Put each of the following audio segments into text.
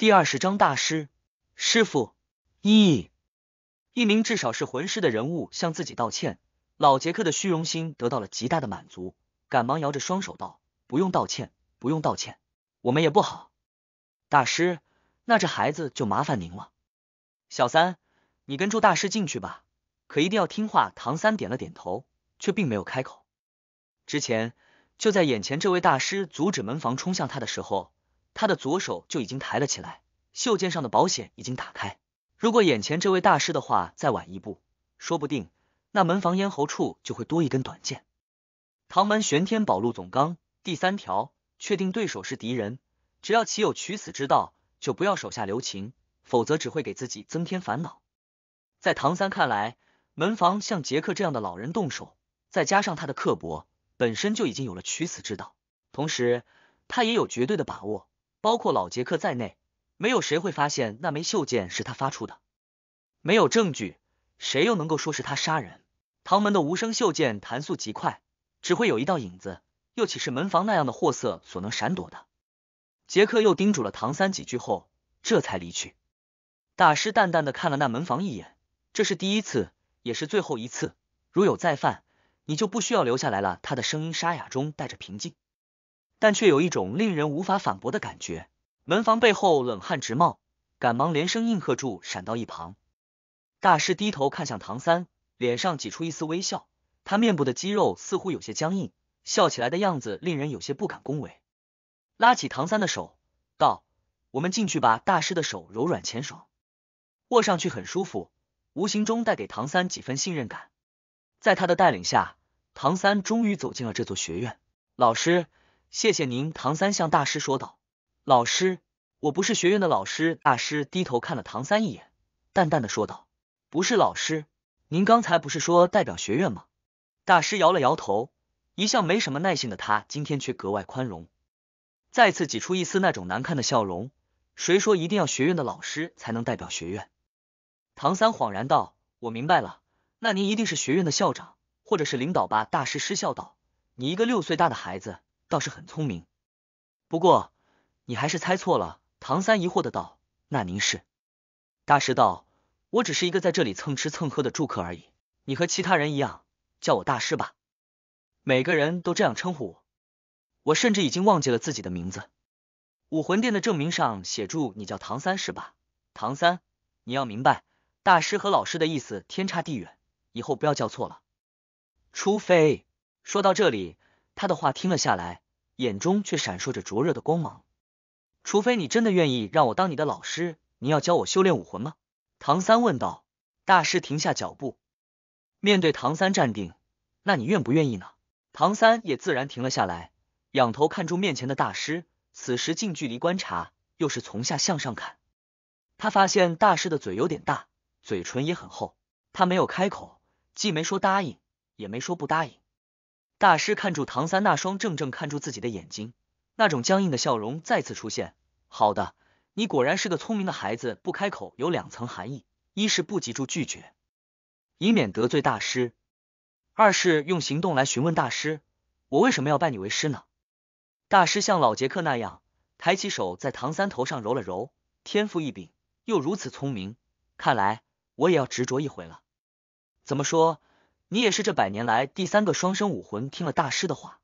第二十章大师师傅一一名至少是魂师的人物向自己道歉，老杰克的虚荣心得到了极大的满足，赶忙摇着双手道：“不用道歉，不用道歉，我们也不好。”大师，那这孩子就麻烦您了。小三，你跟住大师进去吧，可一定要听话。唐三点了点头，却并没有开口。之前就在眼前这位大师阻止门房冲向他的时候。他的左手就已经抬了起来，袖肩上的保险已经打开。如果眼前这位大师的话再晚一步，说不定那门房咽喉处就会多一根短剑。唐门玄天宝录总纲第三条：确定对手是敌人，只要其有取死之道，就不要手下留情，否则只会给自己增添烦恼。在唐三看来，门房像杰克这样的老人动手，再加上他的刻薄，本身就已经有了取死之道。同时，他也有绝对的把握。包括老杰克在内，没有谁会发现那枚袖箭是他发出的。没有证据，谁又能够说是他杀人？唐门的无声袖箭弹速极快，只会有一道影子，又岂是门房那样的货色所能闪躲的？杰克又叮嘱了唐三几句后，这才离去。大师淡淡的看了那门房一眼，这是第一次，也是最后一次。如有再犯，你就不需要留下来了。他的声音沙哑中带着平静。但却有一种令人无法反驳的感觉，门房背后冷汗直冒，赶忙连声应和住，闪到一旁。大师低头看向唐三，脸上挤出一丝微笑，他面部的肌肉似乎有些僵硬，笑起来的样子令人有些不敢恭维。拉起唐三的手，道：“我们进去吧。”大师的手柔软且爽，握上去很舒服，无形中带给唐三几分信任感。在他的带领下，唐三终于走进了这座学院。老师。谢谢您，唐三向大师说道：“老师，我不是学院的老师。”大师低头看了唐三一眼，淡淡的说道：“不是老师，您刚才不是说代表学院吗？”大师摇了摇头，一向没什么耐性的他今天却格外宽容，再次挤出一丝那种难看的笑容：“谁说一定要学院的老师才能代表学院？”唐三恍然道：“我明白了，那您一定是学院的校长或者是领导吧？”大师失笑道：“你一个六岁大的孩子。”倒是很聪明，不过你还是猜错了。唐三疑惑的道：“那您是大师？”道：“我只是一个在这里蹭吃蹭喝的住客而已。你和其他人一样，叫我大师吧。每个人都这样称呼我，我甚至已经忘记了自己的名字。武魂殿的证明上写住你叫唐三是吧？唐三，你要明白，大师和老师的意思天差地远，以后不要叫错了。除非说到这里。”他的话听了下来，眼中却闪烁着灼热的光芒。除非你真的愿意让我当你的老师，你要教我修炼武魂吗？唐三问道。大师停下脚步，面对唐三站定。那你愿不愿意呢？唐三也自然停了下来，仰头看住面前的大师。此时近距离观察，又是从下向上看，他发现大师的嘴有点大，嘴唇也很厚。他没有开口，既没说答应，也没说不答应。大师看住唐三那双正正看住自己的眼睛，那种僵硬的笑容再次出现。好的，你果然是个聪明的孩子。不开口有两层含义，一是不急住拒绝，以免得罪大师；二是用行动来询问大师，我为什么要拜你为师呢？大师像老杰克那样，抬起手在唐三头上揉了揉。天赋异禀，又如此聪明，看来我也要执着一回了。怎么说？你也是这百年来第三个双生武魂。听了大师的话，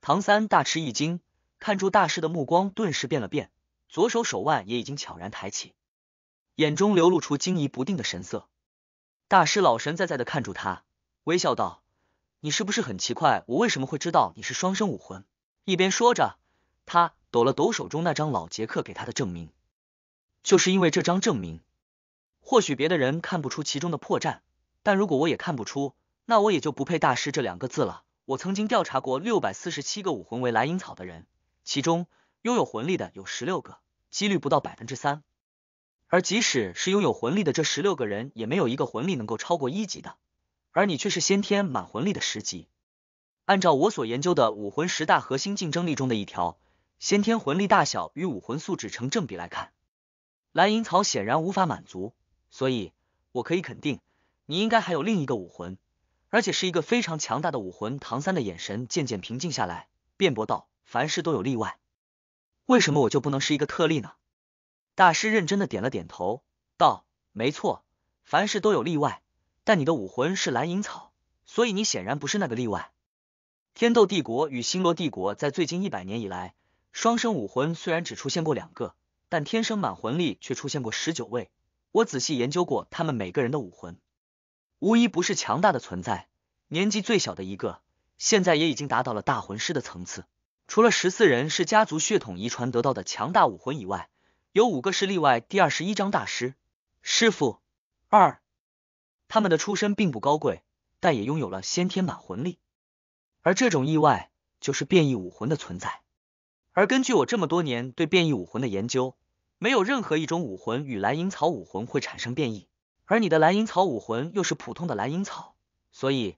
唐三大吃一惊，看住大师的目光顿时变了变，左手手腕也已经悄然抬起，眼中流露出惊疑不定的神色。大师老神在在的看住他，微笑道：“你是不是很奇怪我为什么会知道你是双生武魂？”一边说着，他抖了抖手中那张老杰克给他的证明，就是因为这张证明。或许别的人看不出其中的破绽，但如果我也看不出。那我也就不配大师这两个字了。我曾经调查过六百四十七个武魂为蓝银草的人，其中拥有魂力的有十六个，几率不到百分之三。而即使是拥有魂力的这十六个人，也没有一个魂力能够超过一级的。而你却是先天满魂力的十级。按照我所研究的武魂十大核心竞争力中的一条，先天魂力大小与武魂素质成正比来看，蓝银草显然无法满足。所以，我可以肯定，你应该还有另一个武魂。而且是一个非常强大的武魂。唐三的眼神渐渐平静下来，辩驳道：“凡事都有例外，为什么我就不能是一个特例呢？”大师认真的点了点头，道：“没错，凡事都有例外，但你的武魂是蓝银草，所以你显然不是那个例外。”天斗帝国与星罗帝国在最近一百年以来，双生武魂虽然只出现过两个，但天生满魂力却出现过十九位。我仔细研究过他们每个人的武魂。无一不是强大的存在，年纪最小的一个，现在也已经达到了大魂师的层次。除了十四人是家族血统遗传得到的强大武魂以外，有五个是例外。第二十一章大师师傅二，他们的出身并不高贵，但也拥有了先天满魂力。而这种意外就是变异武魂的存在。而根据我这么多年对变异武魂的研究，没有任何一种武魂与蓝银草武魂会产生变异。而你的蓝银草武魂又是普通的蓝银草，所以，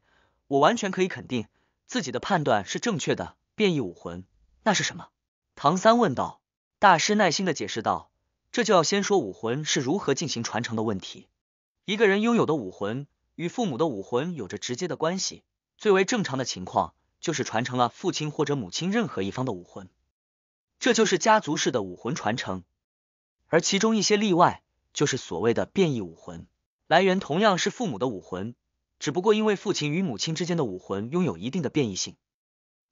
我完全可以肯定自己的判断是正确的。变异武魂那是什么？唐三问道。大师耐心的解释道：“这就要先说武魂是如何进行传承的问题。一个人拥有的武魂与父母的武魂有着直接的关系。最为正常的情况就是传承了父亲或者母亲任何一方的武魂，这就是家族式的武魂传承。而其中一些例外，就是所谓的变异武魂。”来源同样是父母的武魂，只不过因为父亲与母亲之间的武魂拥有一定的变异性，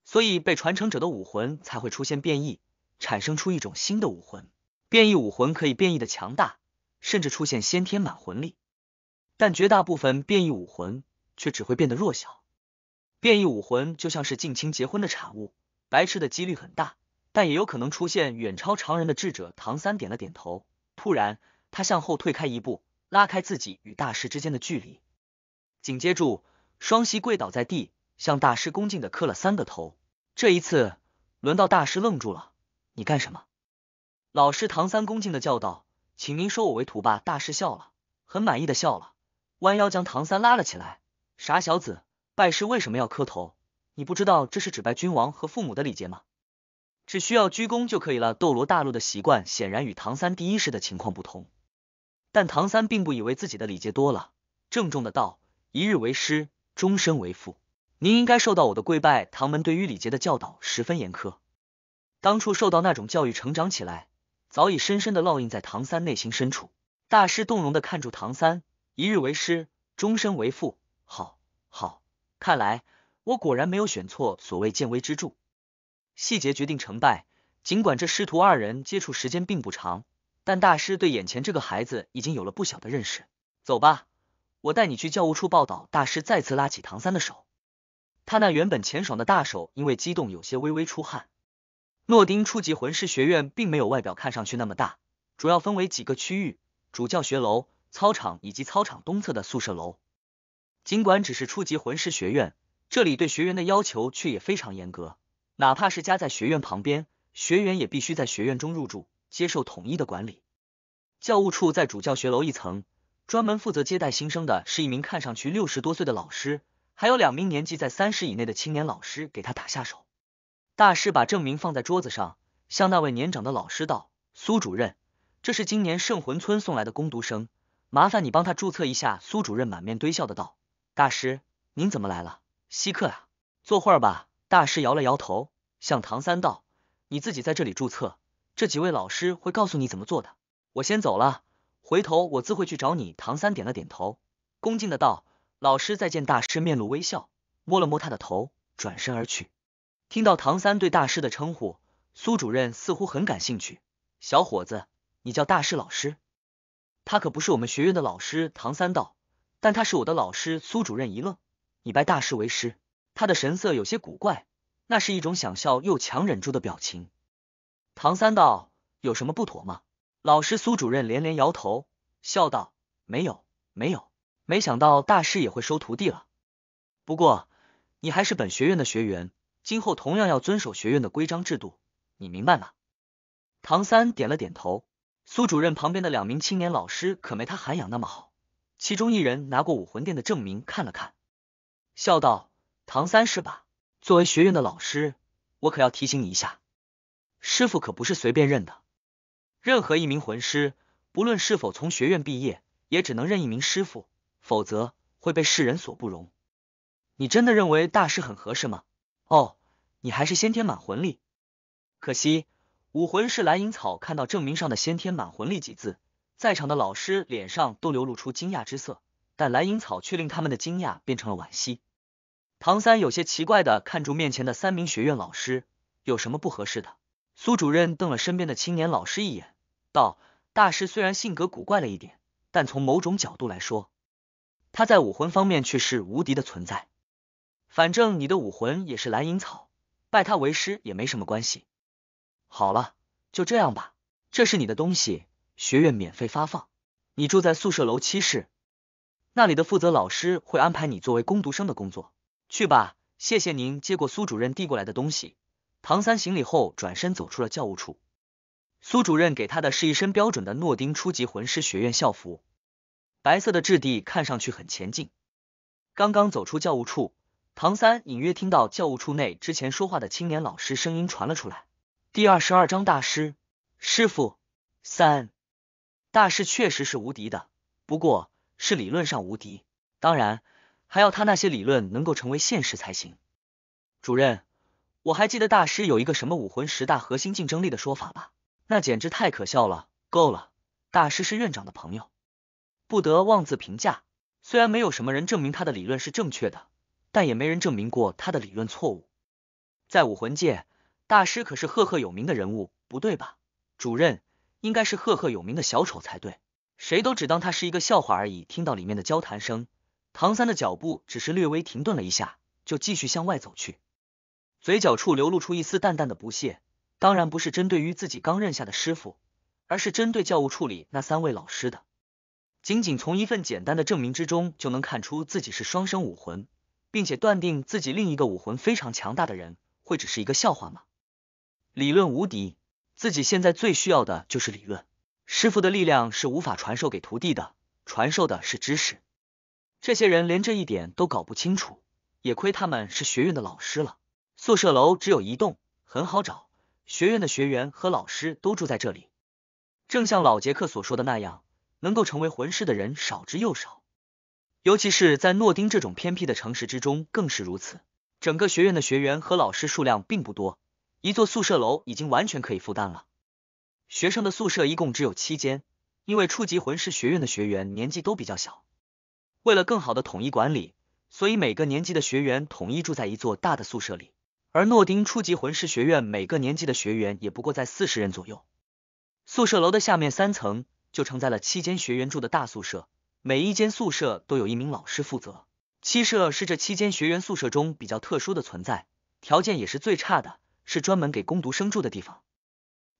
所以被传承者的武魂才会出现变异，产生出一种新的武魂。变异武魂可以变异的强大，甚至出现先天满魂力，但绝大部分变异武魂却只会变得弱小。变异武魂就像是近亲结婚的产物，白痴的几率很大，但也有可能出现远超常人的智者。唐三点了点头，突然他向后退开一步。拉开自己与大师之间的距离，紧接住，双膝跪倒在地，向大师恭敬的磕了三个头。这一次，轮到大师愣住了：“你干什么？”老师唐三恭敬的叫道：“请您收我为徒吧！”大师笑了，很满意的笑了，弯腰将唐三拉了起来：“傻小子，拜师为什么要磕头？你不知道这是只拜君王和父母的礼节吗？只需要鞠躬就可以了。斗罗大陆的习惯显然与唐三第一世的情况不同。”但唐三并不以为自己的礼节多了，郑重的道：“一日为师，终身为父。您应该受到我的跪拜。”唐门对于礼节的教导十分严苛，当初受到那种教育，成长起来，早已深深的烙印在唐三内心深处。大师动容的看住唐三，一日为师，终身为父，好好，看来我果然没有选错。所谓见微知著，细节决定成败。尽管这师徒二人接触时间并不长。但大师对眼前这个孩子已经有了不小的认识。走吧，我带你去教务处报道。大师再次拉起唐三的手，他那原本浅爽的大手因为激动有些微微出汗。诺丁初级魂师学院并没有外表看上去那么大，主要分为几个区域：主教学楼、操场以及操场东侧的宿舍楼。尽管只是初级魂师学院，这里对学员的要求却也非常严格。哪怕是家在学院旁边，学员也必须在学院中入住。接受统一的管理。教务处在主教学楼一层，专门负责接待新生的是一名看上去六十多岁的老师，还有两名年纪在三十以内的青年老师给他打下手。大师把证明放在桌子上，向那位年长的老师道：“苏主任，这是今年圣魂村送来的攻读生，麻烦你帮他注册一下。”苏主任满面堆笑的道：“大师，您怎么来了？稀客啊！坐会儿吧。”大师摇了摇头，向唐三道：“你自己在这里注册。”这几位老师会告诉你怎么做的。我先走了，回头我自会去找你。唐三点了点头，恭敬的道：“老师再见。”大师面露微笑，摸了摸他的头，转身而去。听到唐三对大师的称呼，苏主任似乎很感兴趣：“小伙子，你叫大师老师？他可不是我们学院的老师。”唐三道：“但他是我的老师。”苏主任一愣：“你拜大师为师？”他的神色有些古怪，那是一种想笑又强忍住的表情。唐三道：“有什么不妥吗？”老师苏主任连连摇头，笑道：“没有，没有。没想到大师也会收徒弟了。不过，你还是本学院的学员，今后同样要遵守学院的规章制度，你明白吗？”唐三点了点头。苏主任旁边的两名青年老师可没他涵养那么好，其中一人拿过武魂殿的证明看了看，笑道：“唐三是吧？作为学院的老师，我可要提醒你一下。”师傅可不是随便认的，任何一名魂师，不论是否从学院毕业，也只能认一名师傅，否则会被世人所不容。你真的认为大师很合适吗？哦，你还是先天满魂力，可惜武魂是蓝银草。看到证明上的先天满魂力几字，在场的老师脸上都流露出惊讶之色，但蓝银草却令他们的惊讶变成了惋惜。唐三有些奇怪的看住面前的三名学院老师，有什么不合适的？苏主任瞪了身边的青年老师一眼，道：“大师虽然性格古怪了一点，但从某种角度来说，他在武魂方面却是无敌的存在。反正你的武魂也是蓝银草，拜他为师也没什么关系。好了，就这样吧。这是你的东西，学院免费发放。你住在宿舍楼七室，那里的负责老师会安排你作为攻读生的工作。去吧。谢谢您。”接过苏主任递过来的东西。唐三行礼后，转身走出了教务处。苏主任给他的是一身标准的诺丁初级魂师学院校服，白色的质地看上去很前进。刚刚走出教务处，唐三隐约听到教务处内之前说话的青年老师声音传了出来。第二十二章大师师傅三大师确实是无敌的，不过是理论上无敌，当然还要他那些理论能够成为现实才行。主任。我还记得大师有一个什么武魂十大核心竞争力的说法吧？那简直太可笑了！够了，大师是院长的朋友，不得妄自评价。虽然没有什么人证明他的理论是正确的，但也没人证明过他的理论错误。在武魂界，大师可是赫赫有名的人物，不对吧？主任应该是赫赫有名的小丑才对，谁都只当他是一个笑话而已。听到里面的交谈声，唐三的脚步只是略微停顿了一下，就继续向外走去。嘴角处流露出一丝淡淡的不屑，当然不是针对于自己刚认下的师傅，而是针对教务处里那三位老师的。仅仅从一份简单的证明之中，就能看出自己是双生武魂，并且断定自己另一个武魂非常强大的人，会只是一个笑话吗？理论无敌，自己现在最需要的就是理论。师傅的力量是无法传授给徒弟的，传授的是知识。这些人连这一点都搞不清楚，也亏他们是学院的老师了。宿舍楼只有一栋，很好找。学院的学员和老师都住在这里。正像老杰克所说的那样，能够成为魂师的人少之又少，尤其是在诺丁这种偏僻的城市之中更是如此。整个学院的学员和老师数量并不多，一座宿舍楼已经完全可以负担了。学生的宿舍一共只有七间，因为初级魂师学院的学员年纪都比较小，为了更好的统一管理，所以每个年级的学员统一住在一座大的宿舍里。而诺丁初级魂师学院每个年级的学员也不过在四十人左右，宿舍楼的下面三层就承载了七间学员住的大宿舍，每一间宿舍都有一名老师负责。七舍是这七间学员宿舍中比较特殊的存在，条件也是最差的，是专门给攻读生住的地方。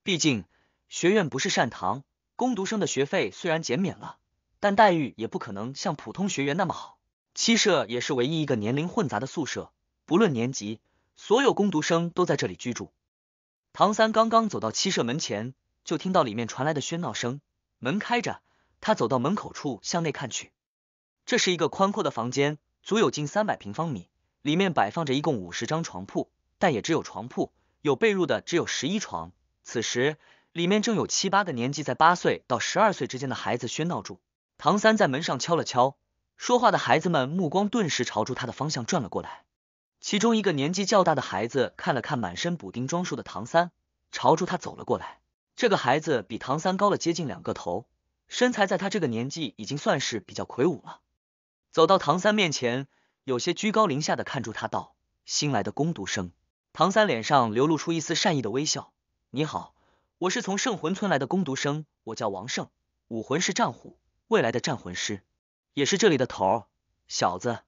毕竟学院不是善堂，攻读生的学费虽然减免了，但待遇也不可能像普通学员那么好。七舍也是唯一一个年龄混杂的宿舍，不论年级。所有攻读生都在这里居住。唐三刚刚走到七舍门前，就听到里面传来的喧闹声。门开着，他走到门口处向内看去，这是一个宽阔的房间，足有近三百平方米。里面摆放着一共五十张床铺，但也只有床铺有被褥的只有十一床。此时，里面正有七八个年纪在八岁到十二岁之间的孩子喧闹住。唐三在门上敲了敲，说话的孩子们目光顿时朝住他的方向转了过来。其中一个年纪较大的孩子看了看满身补丁装束的唐三，朝住他走了过来。这个孩子比唐三高了接近两个头，身材在他这个年纪已经算是比较魁梧了。走到唐三面前，有些居高临下的看住他道：“新来的攻读生。”唐三脸上流露出一丝善意的微笑：“你好，我是从圣魂村来的攻读生，我叫王胜，武魂是战虎，未来的战魂师，也是这里的头儿。小子，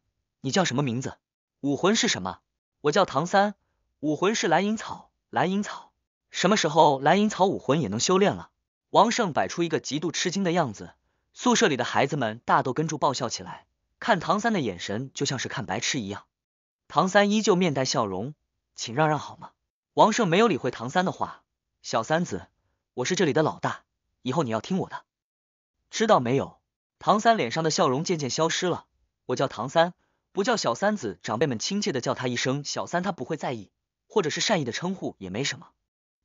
你叫什么名字？”武魂是什么？我叫唐三，武魂是蓝银草。蓝银草什么时候蓝银草武魂也能修炼了？王胜摆出一个极度吃惊的样子，宿舍里的孩子们大都跟着爆笑起来，看唐三的眼神就像是看白痴一样。唐三依旧面带笑容，请让让好吗？王胜没有理会唐三的话，小三子，我是这里的老大，以后你要听我的，知道没有？唐三脸上的笑容渐渐消失了。我叫唐三。不叫小三子，长辈们亲切的叫他一声小三，他不会在意，或者是善意的称呼也没什么。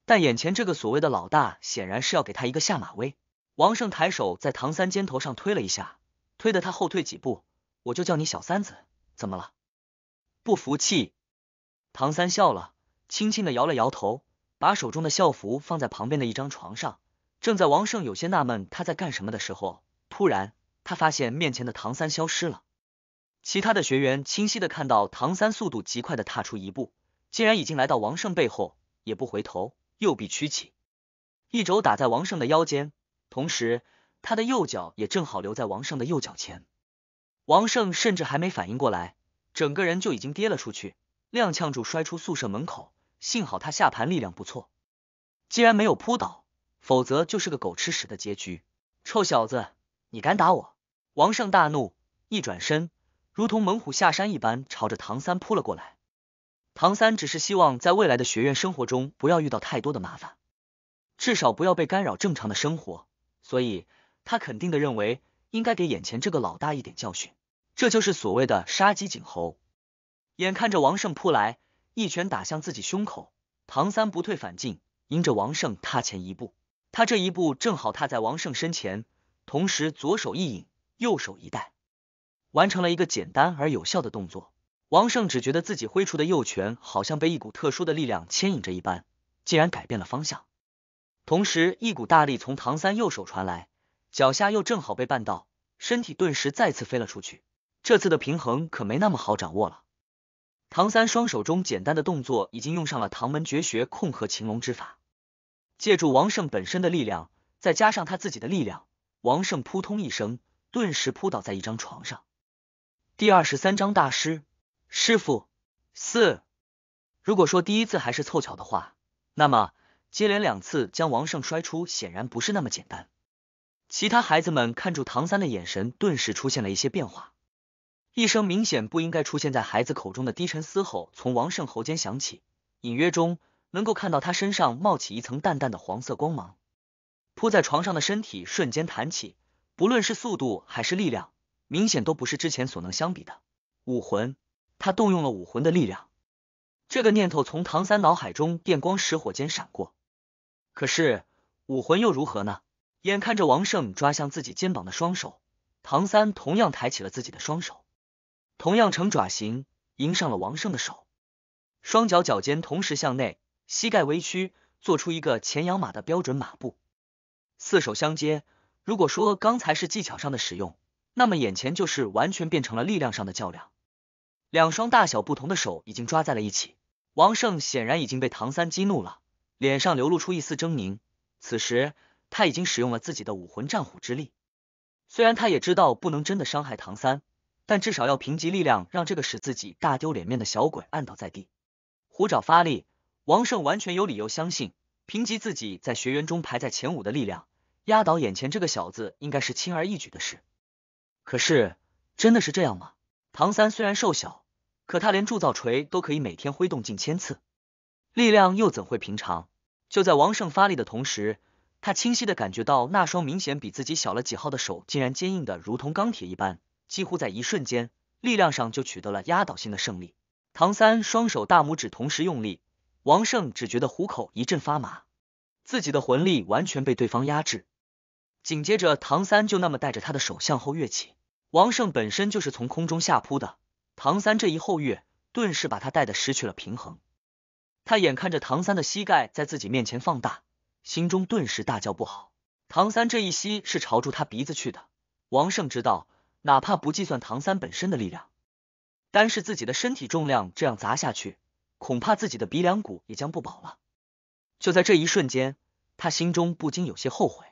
但眼前这个所谓的老大显然是要给他一个下马威。王胜抬手在唐三肩头上推了一下，推得他后退几步。我就叫你小三子，怎么了？不服气？唐三笑了，轻轻的摇了摇头，把手中的校服放在旁边的一张床上。正在王胜有些纳闷他在干什么的时候，突然他发现面前的唐三消失了。其他的学员清晰的看到，唐三速度极快的踏出一步，竟然已经来到王胜背后，也不回头，右臂屈起，一肘打在王胜的腰间，同时他的右脚也正好留在王胜的右脚前。王胜甚至还没反应过来，整个人就已经跌了出去，踉跄住摔出宿舍门口。幸好他下盘力量不错，竟然没有扑倒，否则就是个狗吃屎的结局。臭小子，你敢打我！王胜大怒，一转身。如同猛虎下山一般朝着唐三扑了过来。唐三只是希望在未来的学院生活中不要遇到太多的麻烦，至少不要被干扰正常的生活。所以，他肯定的认为应该给眼前这个老大一点教训。这就是所谓的杀鸡儆猴。眼看着王胜扑来，一拳打向自己胸口，唐三不退反进，迎着王胜踏前一步。他这一步正好踏在王胜身前，同时左手一引，右手一带。完成了一个简单而有效的动作，王胜只觉得自己挥出的右拳好像被一股特殊的力量牵引着一般，竟然改变了方向。同时，一股大力从唐三右手传来，脚下又正好被绊到，身体顿时再次飞了出去。这次的平衡可没那么好掌握了。唐三双手中简单的动作已经用上了唐门绝学“控和擒龙之法”，借助王胜本身的力量，再加上他自己的力量，王胜扑通一声，顿时扑倒在一张床上。第二十三章大师师傅四。如果说第一次还是凑巧的话，那么接连两次将王胜摔出，显然不是那么简单。其他孩子们看住唐三的眼神顿时出现了一些变化。一声明显不应该出现在孩子口中的低沉嘶吼从王胜喉间响起，隐约中能够看到他身上冒起一层淡淡的黄色光芒。扑在床上的身体瞬间弹起，不论是速度还是力量。明显都不是之前所能相比的武魂，他动用了武魂的力量。这个念头从唐三脑海中电光石火间闪过。可是武魂又如何呢？眼看着王胜抓向自己肩膀的双手，唐三同样抬起了自己的双手，同样呈爪形迎上了王胜的手。双脚脚尖同时向内，膝盖微曲，做出一个前仰马的标准马步。四手相接。如果说刚才是技巧上的使用。那么眼前就是完全变成了力量上的较量，两双大小不同的手已经抓在了一起。王胜显然已经被唐三激怒了，脸上流露出一丝狰狞。此时他已经使用了自己的武魂战虎之力，虽然他也知道不能真的伤害唐三，但至少要凭借力量让这个使自己大丢脸面的小鬼按倒在地。虎爪发力，王胜完全有理由相信，凭借自己在学员中排在前五的力量，压倒眼前这个小子应该是轻而易举的事。可是，真的是这样吗？唐三虽然瘦小，可他连铸造锤都可以每天挥动近千次，力量又怎会平常？就在王胜发力的同时，他清晰的感觉到那双明显比自己小了几号的手，竟然坚硬的如同钢铁一般，几乎在一瞬间，力量上就取得了压倒性的胜利。唐三双手大拇指同时用力，王胜只觉得虎口一阵发麻，自己的魂力完全被对方压制。紧接着，唐三就那么带着他的手向后跃起。王胜本身就是从空中下扑的，唐三这一后跃，顿时把他带的失去了平衡。他眼看着唐三的膝盖在自己面前放大，心中顿时大叫不好。唐三这一膝是朝住他鼻子去的。王胜知道，哪怕不计算唐三本身的力量，单是自己的身体重量这样砸下去，恐怕自己的鼻梁骨也将不保了。就在这一瞬间，他心中不禁有些后悔。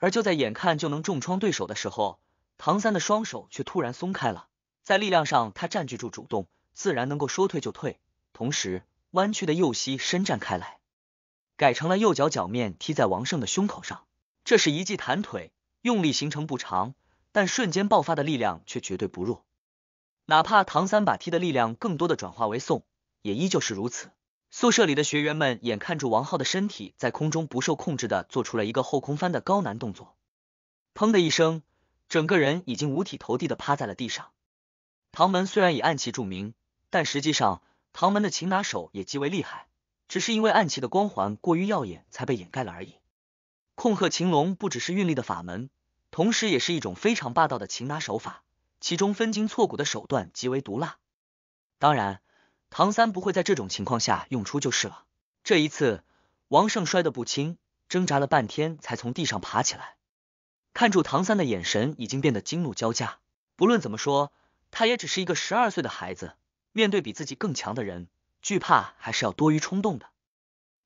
而就在眼看就能重创对手的时候，唐三的双手却突然松开了。在力量上，他占据住主动，自然能够说退就退。同时，弯曲的右膝伸展开来，改成了右脚脚面踢在王胜的胸口上。这是一记弹腿，用力行程不长，但瞬间爆发的力量却绝对不弱。哪怕唐三把踢的力量更多的转化为送，也依旧是如此。宿舍里的学员们眼看住王浩的身体在空中不受控制的做出了一个后空翻的高难动作，砰的一声，整个人已经五体投地的趴在了地上。唐门虽然以暗器著名，但实际上唐门的擒拿手也极为厉害，只是因为暗器的光环过于耀眼，才被掩盖了而已。控鹤擒龙不只是运力的法门，同时也是一种非常霸道的擒拿手法，其中分筋错骨的手段极为毒辣。当然。唐三不会在这种情况下用出就是了。这一次，王胜摔得不轻，挣扎了半天才从地上爬起来，看住唐三的眼神已经变得惊怒交加。不论怎么说，他也只是一个十二岁的孩子，面对比自己更强的人，惧怕还是要多于冲动的。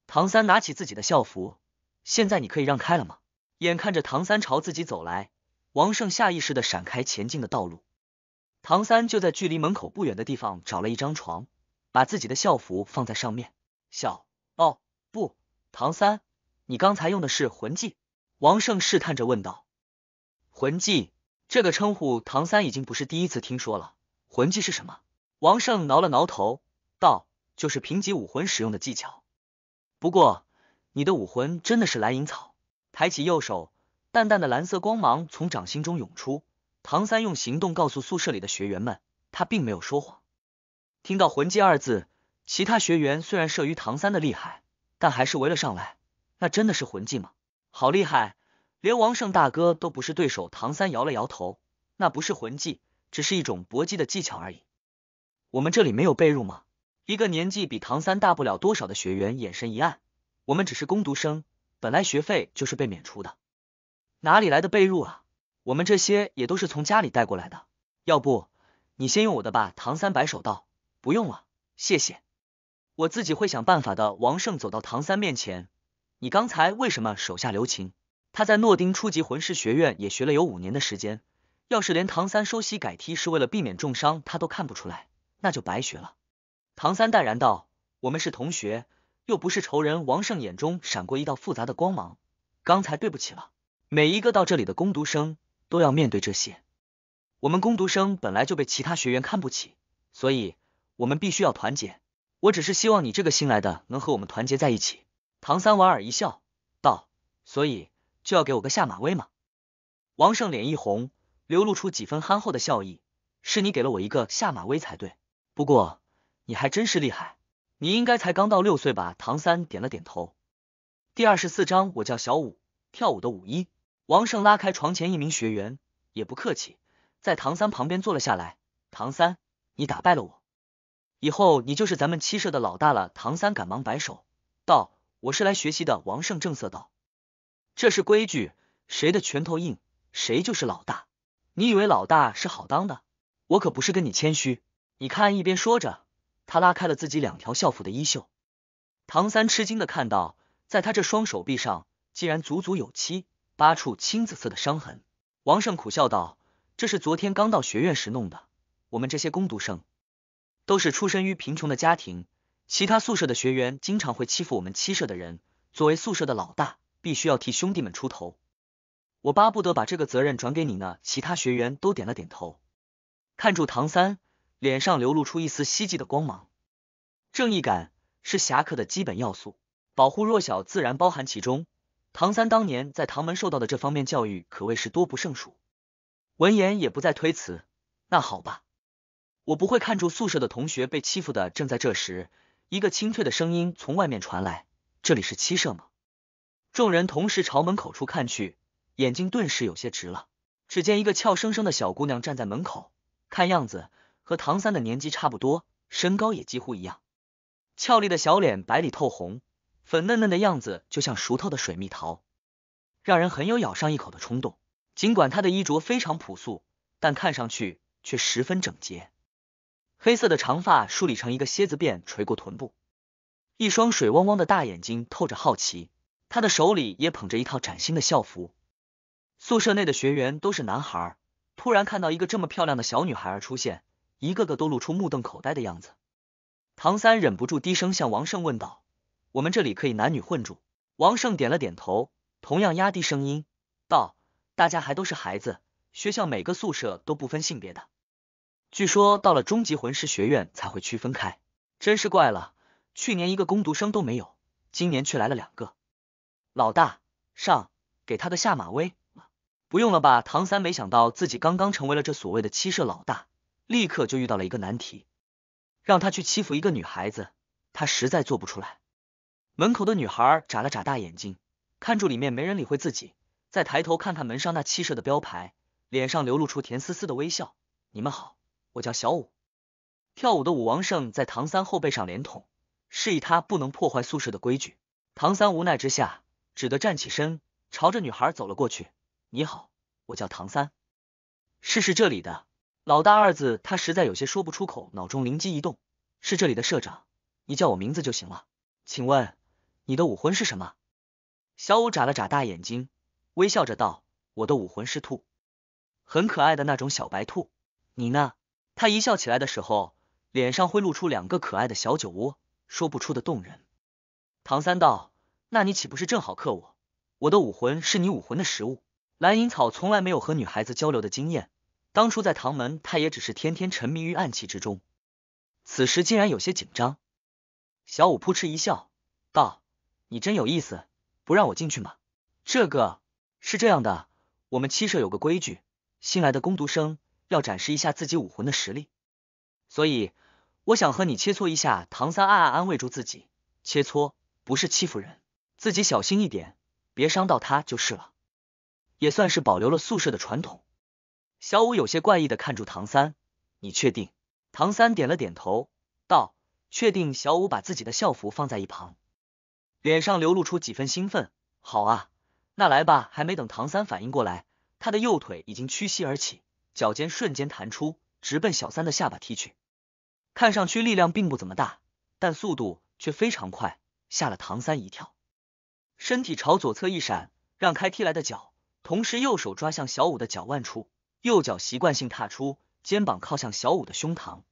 唐三拿起自己的校服，现在你可以让开了吗？眼看着唐三朝自己走来，王胜下意识的闪开前进的道路。唐三就在距离门口不远的地方找了一张床。把自己的校服放在上面。小哦不，唐三，你刚才用的是魂技？王胜试探着问道。魂技这个称呼，唐三已经不是第一次听说了。魂技是什么？王胜挠了挠头，道：“就是评级武魂使用的技巧。不过，你的武魂真的是蓝银草。”抬起右手，淡淡的蓝色光芒从掌心中涌出。唐三用行动告诉宿舍里的学员们，他并没有说谎。听到“魂技”二字，其他学员虽然慑于唐三的厉害，但还是围了上来。那真的是魂技吗？好厉害，连王胜大哥都不是对手。唐三摇了摇头，那不是魂技，只是一种搏击的技巧而已。我们这里没有被褥吗？一个年纪比唐三大不了多少的学员眼神一暗。我们只是攻读生，本来学费就是被免除的，哪里来的被褥啊？我们这些也都是从家里带过来的。要不你先用我的吧。唐三摆手道。不用了，谢谢，我自己会想办法的。王胜走到唐三面前，你刚才为什么手下留情？他在诺丁初级魂师学院也学了有五年的时间，要是连唐三收膝改踢是为了避免重伤，他都看不出来，那就白学了。唐三淡然道：“我们是同学，又不是仇人。”王胜眼中闪过一道复杂的光芒。刚才对不起了，每一个到这里的攻读生都要面对这些，我们攻读生本来就被其他学员看不起，所以。我们必须要团结，我只是希望你这个新来的能和我们团结在一起。唐三莞尔一笑，道：“所以就要给我个下马威吗？”王胜脸一红，流露出几分憨厚的笑意：“是你给了我一个下马威才对。不过你还真是厉害，你应该才刚到六岁吧？”唐三点了点头。第二十四章，我叫小五，跳舞的舞衣。王胜拉开床前一名学员，也不客气，在唐三旁边坐了下来。唐三，你打败了我。以后你就是咱们七社的老大了。唐三赶忙摆手道：“我是来学习的。”王胜正色道：“这是规矩，谁的拳头硬，谁就是老大。你以为老大是好当的？我可不是跟你谦虚。”你看，一边说着，他拉开了自己两条校服的衣袖。唐三吃惊的看到，在他这双手臂上，竟然足足有七八处青紫色的伤痕。王胜苦笑道：“这是昨天刚到学院时弄的。我们这些攻读生。”都是出身于贫穷的家庭，其他宿舍的学员经常会欺负我们七舍的人。作为宿舍的老大，必须要替兄弟们出头。我巴不得把这个责任转给你呢。其他学员都点了点头，看住唐三，脸上流露出一丝希冀的光芒。正义感是侠客的基本要素，保护弱小自然包含其中。唐三当年在唐门受到的这方面教育可谓是多不胜数。闻言也不再推辞，那好吧。我不会看住宿舍的同学被欺负的。正在这时，一个清脆的声音从外面传来：“这里是七舍吗？”众人同时朝门口处看去，眼睛顿时有些直了。只见一个俏生生的小姑娘站在门口，看样子和唐三的年纪差不多，身高也几乎一样。俏丽的小脸白里透红，粉嫩嫩的样子就像熟透的水蜜桃，让人很有咬上一口的冲动。尽管她的衣着非常朴素，但看上去却十分整洁。黑色的长发梳理成一个蝎子辫，垂过臀部，一双水汪汪的大眼睛透着好奇。他的手里也捧着一套崭新的校服。宿舍内的学员都是男孩，突然看到一个这么漂亮的小女孩出现，一个个都露出目瞪口呆的样子。唐三忍不住低声向王胜问道：“我们这里可以男女混住？”王胜点了点头，同样压低声音道：“大家还都是孩子，学校每个宿舍都不分性别的。”据说到了中级魂师学院才会区分开，真是怪了。去年一个攻读生都没有，今年却来了两个。老大，上给他个下马威。不用了吧？唐三没想到自己刚刚成为了这所谓的七社老大，立刻就遇到了一个难题，让他去欺负一个女孩子，他实在做不出来。门口的女孩眨了眨大眼睛，看住里面没人理会自己，再抬头看看门上那七社的标牌，脸上流露出甜丝丝的微笑。你们好。我叫小舞。跳舞的武王胜在唐三后背上连捅，示意他不能破坏宿舍的规矩。唐三无奈之下，只得站起身，朝着女孩走了过去。你好，我叫唐三，是是这里的老大二字，他实在有些说不出口，脑中灵机一动，是这里的社长，你叫我名字就行了。请问你的武魂是什么？小舞眨了眨大眼睛，微笑着道：“我的武魂是兔，很可爱的那种小白兔。你呢？”他一笑起来的时候，脸上会露出两个可爱的小酒窝，说不出的动人。唐三道：“那你岂不是正好克我？我的武魂是你武魂的食物。”蓝银草从来没有和女孩子交流的经验，当初在唐门，他也只是天天沉迷于暗器之中，此时竟然有些紧张。小五扑哧一笑，道：“你真有意思，不让我进去吗？”这个是这样的，我们七社有个规矩，新来的攻读生。要展示一下自己武魂的实力，所以我想和你切磋一下。唐三暗暗安慰住自己，切磋不是欺负人，自己小心一点，别伤到他就是了，也算是保留了宿舍的传统。小五有些怪异的看住唐三，你确定？唐三点了点头，道：“确定。”小五把自己的校服放在一旁，脸上流露出几分兴奋。好啊，那来吧！还没等唐三反应过来，他的右腿已经屈膝而起。脚尖瞬间弹出，直奔小三的下巴踢去。看上去力量并不怎么大，但速度却非常快，吓了唐三一跳。身体朝左侧一闪，让开踢来的脚，同时右手抓向小五的脚腕处，右脚习惯性踏出，肩膀靠向小五的胸膛，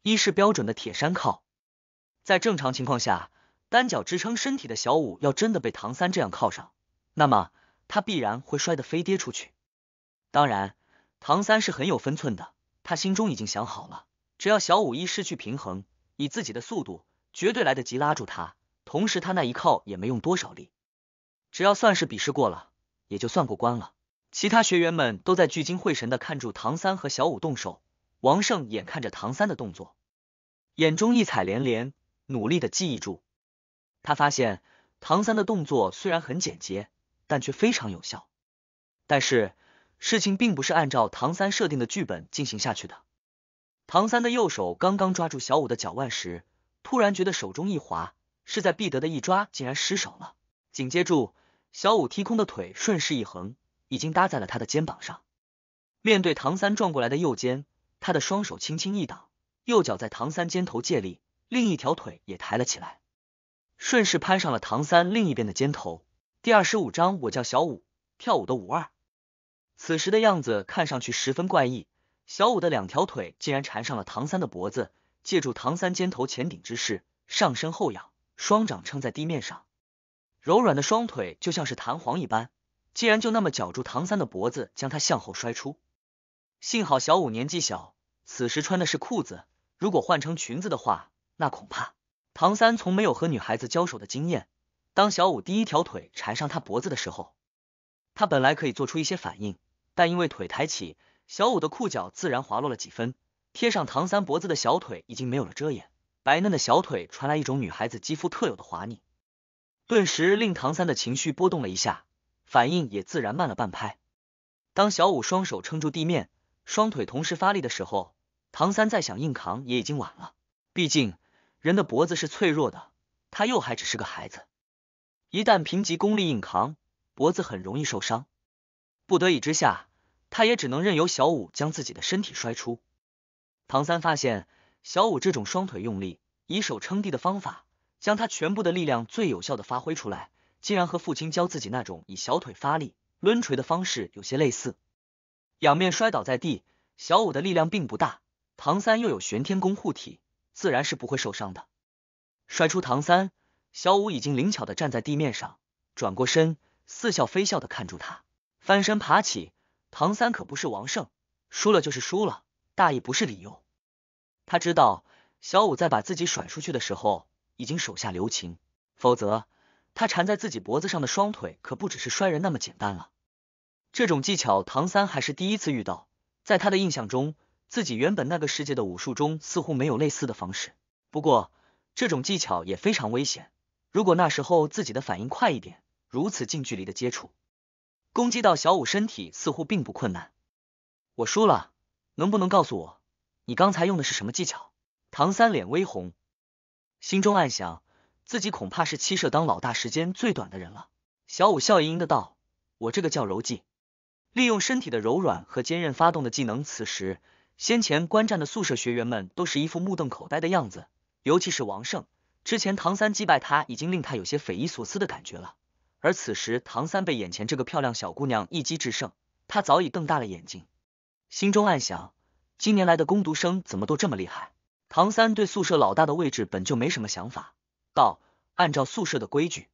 一是标准的铁山靠。在正常情况下，单脚支撑身体的小五，要真的被唐三这样靠上，那么他必然会摔得飞跌出去。当然。唐三是很有分寸的，他心中已经想好了，只要小五一失去平衡，以自己的速度绝对来得及拉住他。同时，他那一靠也没用多少力，只要算是比试过了，也就算过关了。其他学员们都在聚精会神的看住唐三和小五动手。王胜眼看着唐三的动作，眼中异彩连连，努力的记忆住。他发现唐三的动作虽然很简洁，但却非常有效，但是。事情并不是按照唐三设定的剧本进行下去的。唐三的右手刚刚抓住小五的脚腕时，突然觉得手中一滑，势在必得的一抓竟然失手了。紧接住，小五踢空的腿顺势一横，已经搭在了他的肩膀上。面对唐三撞过来的右肩，他的双手轻轻一挡，右脚在唐三肩头借力，另一条腿也抬了起来，顺势攀上了唐三另一边的肩头。第二十五章，我叫小五，跳舞的舞二。此时的样子看上去十分怪异，小五的两条腿竟然缠上了唐三的脖子，借助唐三肩头前顶之势，上身后仰，双掌撑在地面上，柔软的双腿就像是弹簧一般，竟然就那么绞住唐三的脖子，将他向后摔出。幸好小五年纪小，此时穿的是裤子，如果换成裙子的话，那恐怕……唐三从没有和女孩子交手的经验，当小五第一条腿缠上他脖子的时候，他本来可以做出一些反应。但因为腿抬起，小五的裤脚自然滑落了几分，贴上唐三脖子的小腿已经没有了遮掩，白嫩的小腿传来一种女孩子肌肤特有的滑腻，顿时令唐三的情绪波动了一下，反应也自然慢了半拍。当小五双手撑住地面，双腿同时发力的时候，唐三再想硬扛也已经晚了。毕竟人的脖子是脆弱的，他又还只是个孩子，一旦凭极功力硬扛，脖子很容易受伤。不得已之下，他也只能任由小五将自己的身体摔出。唐三发现，小五这种双腿用力、以手撑地的方法，将他全部的力量最有效的发挥出来，竟然和父亲教自己那种以小腿发力抡锤的方式有些类似。仰面摔倒在地，小五的力量并不大，唐三又有玄天功护体，自然是不会受伤的。摔出唐三，小五已经灵巧的站在地面上，转过身，似笑非笑的看住他。翻身爬起，唐三可不是王胜，输了就是输了，大意不是理由。他知道小五在把自己甩出去的时候已经手下留情，否则他缠在自己脖子上的双腿可不只是摔人那么简单了。这种技巧唐三还是第一次遇到，在他的印象中，自己原本那个世界的武术中似乎没有类似的方式。不过这种技巧也非常危险，如果那时候自己的反应快一点，如此近距离的接触。攻击到小五身体似乎并不困难，我输了，能不能告诉我你刚才用的是什么技巧？唐三脸微红，心中暗想，自己恐怕是七社当老大时间最短的人了。小五笑盈盈的道：“我这个叫柔技，利用身体的柔软和坚韧发动的技能。”此时，先前观战的宿舍学员们都是一副目瞪口呆的样子，尤其是王胜，之前唐三击败他已经令他有些匪夷所思的感觉了。而此时，唐三被眼前这个漂亮小姑娘一击制胜，他早已瞪大了眼睛，心中暗想：今年来的攻读生怎么都这么厉害？唐三对宿舍老大的位置本就没什么想法，道：“按照宿舍的规矩，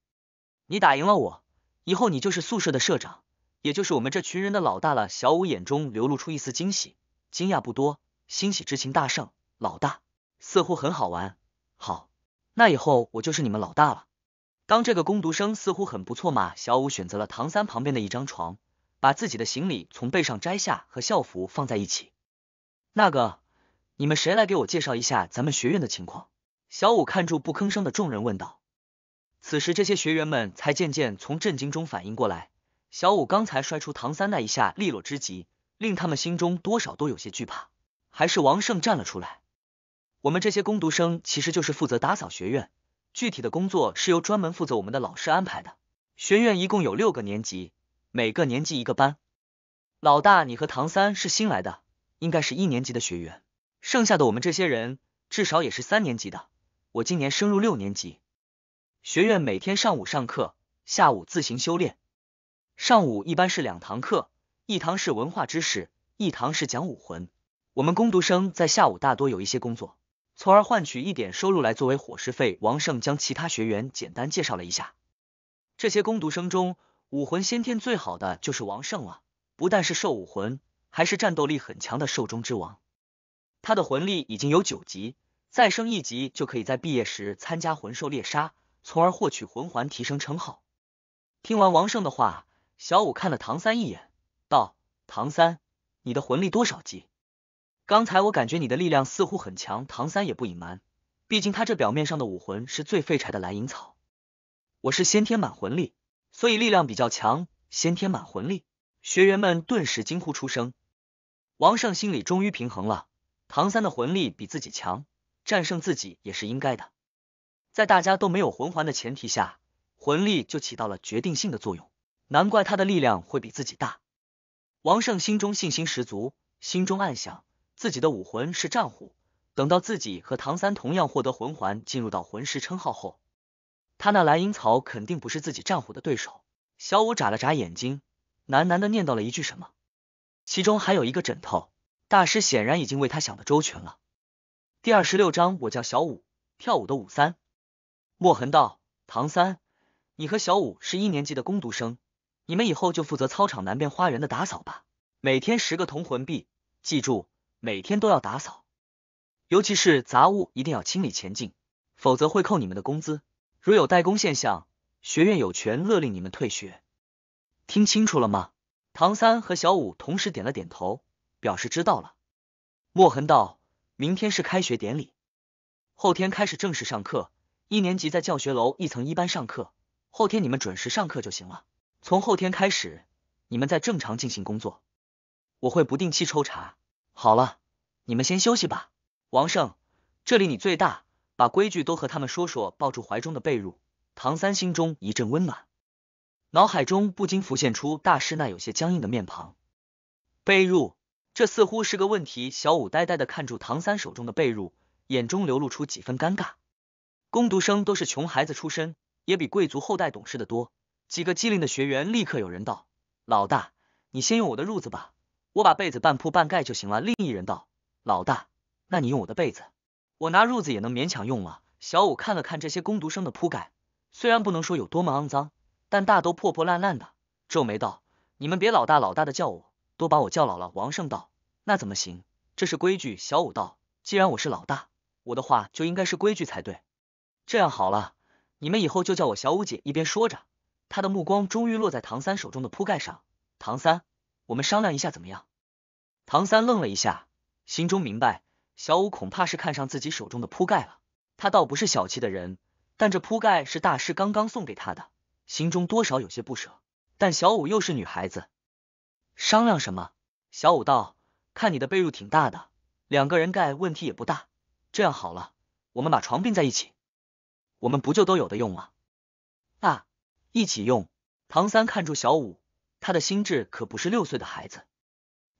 你打赢了我，以后你就是宿舍的社长，也就是我们这群人的老大了。”小五眼中流露出一丝惊喜，惊讶不多，欣喜之情大盛。老大似乎很好玩，好，那以后我就是你们老大了。当这个工读生似乎很不错嘛，小五选择了唐三旁边的一张床，把自己的行李从背上摘下，和校服放在一起。那个，你们谁来给我介绍一下咱们学院的情况？小五看住不吭声的众人问道。此时这些学员们才渐渐从震惊中反应过来，小五刚才摔出唐三那一下利落之极，令他们心中多少都有些惧怕。还是王胜站了出来，我们这些工读生其实就是负责打扫学院。具体的工作是由专门负责我们的老师安排的。学院一共有六个年级，每个年级一个班。老大，你和唐三是新来的，应该是一年级的学员。剩下的我们这些人，至少也是三年级的。我今年升入六年级。学院每天上午上课，下午自行修炼。上午一般是两堂课，一堂是文化知识，一堂是讲武魂。我们攻读生在下午大多有一些工作。从而换取一点收入来作为伙食费。王胜将其他学员简单介绍了一下，这些攻读生中武魂先天最好的就是王胜了，不但是兽武魂，还是战斗力很强的兽中之王。他的魂力已经有九级，再升一级就可以在毕业时参加魂兽猎杀，从而获取魂环，提升称号。听完王胜的话，小五看了唐三一眼，道：“唐三，你的魂力多少级？”刚才我感觉你的力量似乎很强，唐三也不隐瞒，毕竟他这表面上的武魂是最废柴的蓝银草。我是先天满魂力，所以力量比较强。先天满魂力，学员们顿时惊呼出声。王胜心里终于平衡了，唐三的魂力比自己强，战胜自己也是应该的。在大家都没有魂环的前提下，魂力就起到了决定性的作用，难怪他的力量会比自己大。王胜心中信心十足，心中暗想。自己的武魂是战虎，等到自己和唐三同样获得魂环，进入到魂师称号后，他那蓝银草肯定不是自己战虎的对手。小五眨了眨眼睛，喃喃的念叨了一句什么，其中还有一个枕头。大师显然已经为他想的周全了。第二十六章，我叫小五，跳舞的五三。墨痕道：“唐三，你和小五是一年级的攻读生，你们以后就负责操场南边花园的打扫吧，每天十个铜魂币，记住。”每天都要打扫，尤其是杂物一定要清理前进，否则会扣你们的工资。如有怠工现象，学院有权勒令你们退学。听清楚了吗？唐三和小五同时点了点头，表示知道了。墨痕道：“明天是开学典礼，后天开始正式上课。一年级在教学楼一层一班上课，后天你们准时上课就行了。从后天开始，你们再正常进行工作，我会不定期抽查。”好了，你们先休息吧。王胜，这里你最大，把规矩都和他们说说。抱住怀中的被褥，唐三心中一阵温暖，脑海中不禁浮现出大师那有些僵硬的面庞。被褥，这似乎是个问题。小五呆呆的看住唐三手中的被褥，眼中流露出几分尴尬。攻读生都是穷孩子出身，也比贵族后代懂事的多。几个机灵的学员立刻有人道：“老大，你先用我的褥子吧。”我把被子半铺半盖就行了。另一人道：“老大，那你用我的被子，我拿褥子也能勉强用了。”小五看了看这些工读生的铺盖，虽然不能说有多么肮脏，但大都破破烂烂的，皱眉道：“你们别老大老大的叫我，都把我叫老了。”王胜道：“那怎么行？这是规矩。”小五道：“既然我是老大，我的话就应该是规矩才对。这样好了，你们以后就叫我小五姐。”一边说着，他的目光终于落在唐三手中的铺盖上，唐三。我们商量一下怎么样？唐三愣了一下，心中明白，小五恐怕是看上自己手中的铺盖了。他倒不是小气的人，但这铺盖是大师刚刚送给他的，心中多少有些不舍。但小五又是女孩子，商量什么？小五道：“看你的被褥挺大的，两个人盖问题也不大。这样好了，我们把床并在一起，我们不就都有的用吗？啊，一起用。”唐三看住小五。他的心智可不是六岁的孩子，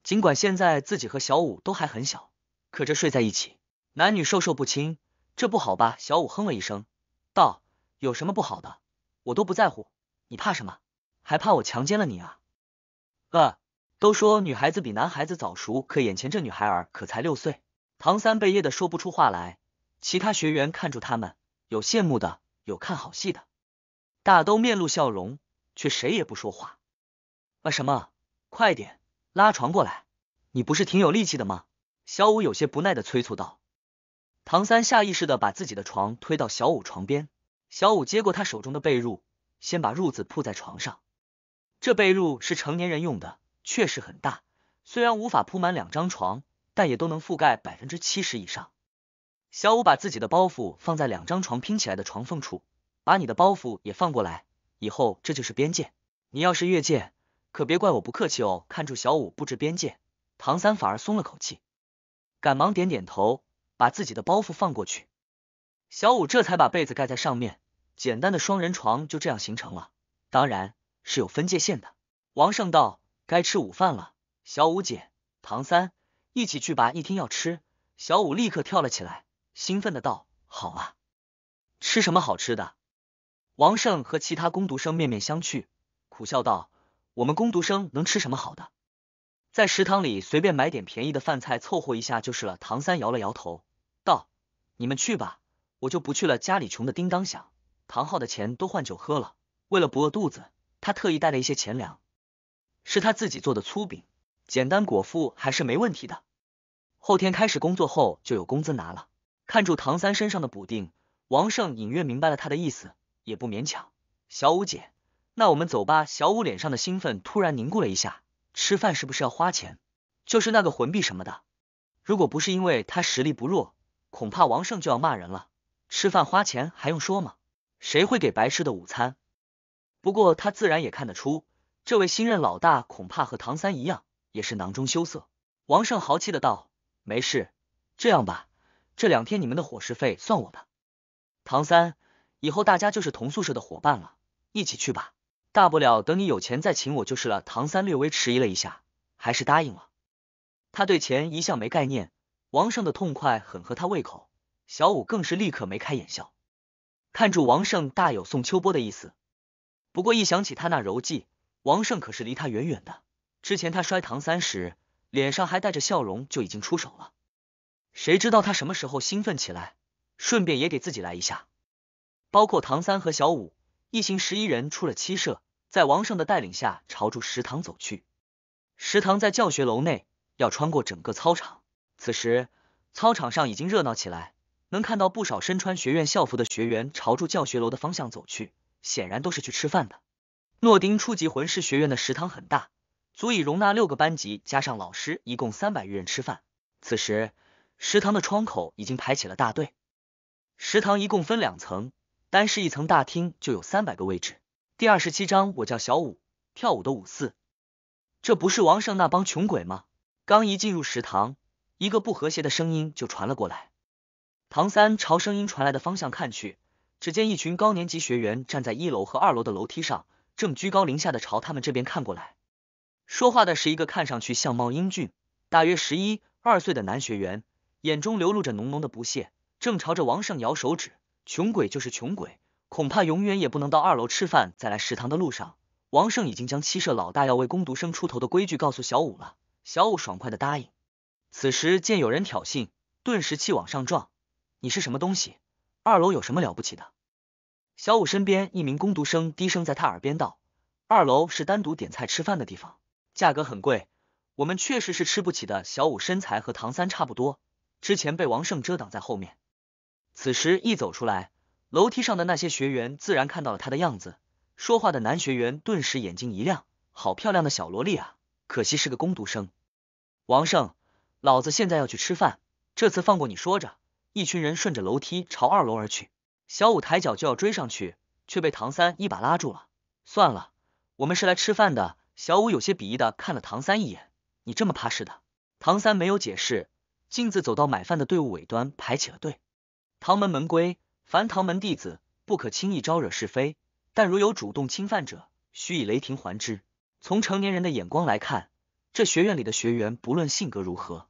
尽管现在自己和小五都还很小，可这睡在一起，男女授受不亲，这不好吧？小五哼了一声道：“有什么不好的？我都不在乎，你怕什么？还怕我强奸了你啊？”呃，都说女孩子比男孩子早熟，可眼前这女孩儿可才六岁。唐三被噎得说不出话来。其他学员看住他们，有羡慕的，有看好戏的，大都面露笑容，却谁也不说话。什么？快点拉床过来！你不是挺有力气的吗？小五有些不耐的催促道。唐三下意识的把自己的床推到小五床边，小五接过他手中的被褥，先把褥子铺在床上。这被褥是成年人用的，确实很大，虽然无法铺满两张床，但也都能覆盖百分之七十以上。小五把自己的包袱放在两张床拼起来的床缝处，把你的包袱也放过来，以后这就是边界，你要是越界。可别怪我不客气哦！看住小五布置边界，唐三反而松了口气，赶忙点点头，把自己的包袱放过去。小五这才把被子盖在上面，简单的双人床就这样形成了，当然是有分界线的。王胜道：“该吃午饭了，小五姐，唐三一起去吧，一听要吃。”小五立刻跳了起来，兴奋的道：“好啊，吃什么好吃的？”王胜和其他攻读生面面相觑，苦笑道。我们工读生能吃什么好的？在食堂里随便买点便宜的饭菜凑合一下就是了。唐三摇了摇头，道：“你们去吧，我就不去了。家里穷的叮当响，唐昊的钱都换酒喝了。为了不饿肚子，他特意带了一些钱粮，是他自己做的粗饼，简单果腹还是没问题的。后天开始工作后就有工资拿了。看住唐三身上的补丁，王胜隐约明白了他的意思，也不勉强。小五姐。”那我们走吧。小五脸上的兴奋突然凝固了一下。吃饭是不是要花钱？就是那个魂币什么的。如果不是因为他实力不弱，恐怕王胜就要骂人了。吃饭花钱还用说吗？谁会给白吃的午餐？不过他自然也看得出，这位新任老大恐怕和唐三一样，也是囊中羞涩。王胜豪气的道：“没事，这样吧，这两天你们的伙食费算我的。唐三，以后大家就是同宿舍的伙伴了，一起去吧。”大不了等你有钱再请我就是了。唐三略微迟疑了一下，还是答应了。他对钱一向没概念，王胜的痛快很合他胃口。小五更是立刻眉开眼笑，看住王胜大有送秋波的意思。不过一想起他那柔技，王胜可是离他远远的。之前他摔唐三时，脸上还带着笑容就已经出手了。谁知道他什么时候兴奋起来，顺便也给自己来一下，包括唐三和小五。一行十一人出了七舍，在王胜的带领下朝住食堂走去。食堂在教学楼内，要穿过整个操场。此时，操场上已经热闹起来，能看到不少身穿学院校服的学员朝住教学楼的方向走去，显然都是去吃饭的。诺丁初级魂师学院的食堂很大，足以容纳六个班级加上老师一共三百余人吃饭。此时，食堂的窗口已经排起了大队。食堂一共分两层。单是一层大厅就有三百个位置。第二十七章，我叫小五，跳舞的舞四，这不是王胜那帮穷鬼吗？刚一进入食堂，一个不和谐的声音就传了过来。唐三朝声音传来的方向看去，只见一群高年级学员站在一楼和二楼的楼梯上，正居高临下的朝他们这边看过来。说话的是一个看上去相貌英俊、大约十一二岁的男学员，眼中流露着浓浓的不屑，正朝着王胜摇手指。穷鬼就是穷鬼，恐怕永远也不能到二楼吃饭。在来食堂的路上，王胜已经将七社老大要为攻读生出头的规矩告诉小五了。小五爽快的答应。此时见有人挑衅，顿时气往上撞。你是什么东西？二楼有什么了不起的？小五身边一名攻读生低声在他耳边道：“二楼是单独点菜吃饭的地方，价格很贵，我们确实是吃不起的。”小五身材和唐三差不多，之前被王胜遮挡在后面。此时一走出来，楼梯上的那些学员自然看到了他的样子。说话的男学员顿时眼睛一亮：“好漂亮的小萝莉啊！”可惜是个工读生。王胜，老子现在要去吃饭，这次放过你。”说着，一群人顺着楼梯朝二楼而去。小五抬脚就要追上去，却被唐三一把拉住了。算了，我们是来吃饭的。小五有些鄙夷的看了唐三一眼：“你这么怕事的？”唐三没有解释，径自走到买饭的队伍尾端排起了队。唐门门规：凡唐门弟子不可轻易招惹是非，但如有主动侵犯者，须以雷霆还之。从成年人的眼光来看，这学院里的学员不论性格如何，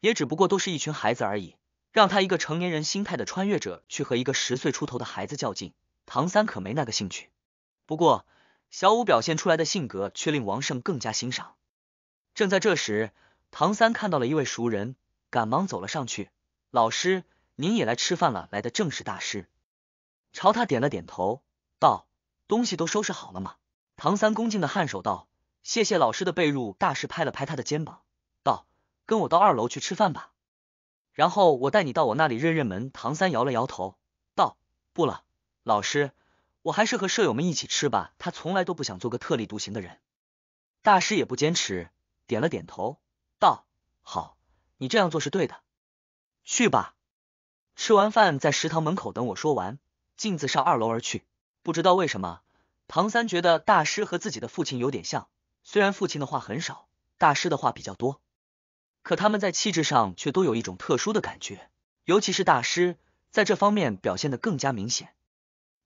也只不过都是一群孩子而已。让他一个成年人心态的穿越者去和一个十岁出头的孩子较劲，唐三可没那个兴趣。不过，小五表现出来的性格却令王胜更加欣赏。正在这时，唐三看到了一位熟人，赶忙走了上去。老师。您也来吃饭了，来的正是大师。朝他点了点头，道：“东西都收拾好了吗？”唐三恭敬的颔首道：“谢谢老师的被褥。”大师拍了拍他的肩膀，道：“跟我到二楼去吃饭吧，然后我带你到我那里认认门。”唐三摇了摇头，道：“不了，老师，我还是和舍友们一起吃吧。”他从来都不想做个特立独行的人。大师也不坚持，点了点头，道：“好，你这样做是对的，去吧。”吃完饭，在食堂门口等我说完，径自上二楼而去。不知道为什么，唐三觉得大师和自己的父亲有点像。虽然父亲的话很少，大师的话比较多，可他们在气质上却都有一种特殊的感觉。尤其是大师，在这方面表现得更加明显。